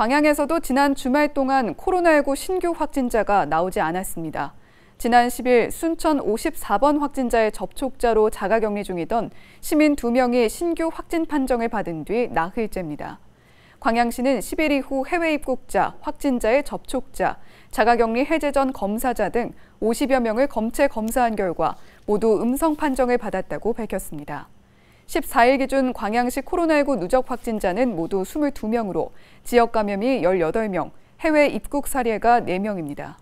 광양에서도 지난 주말 동안 코로나19 신규 확진자가 나오지 않았습니다. 지난 10일 순천 54번 확진자의 접촉자로 자가격리 중이던 시민 2명이 신규 확진 판정을 받은 뒤 나흘째입니다. 광양시는 10일 이후 해외 입국자, 확진자의 접촉자, 자가격리 해제 전 검사자 등 50여 명을 검체 검사한 결과 모두 음성 판정을 받았다고 밝혔습니다. 14일 기준 광양시 코로나19 누적 확진자는 모두 22명으로 지역 감염이 18명, 해외 입국 사례가 4명입니다.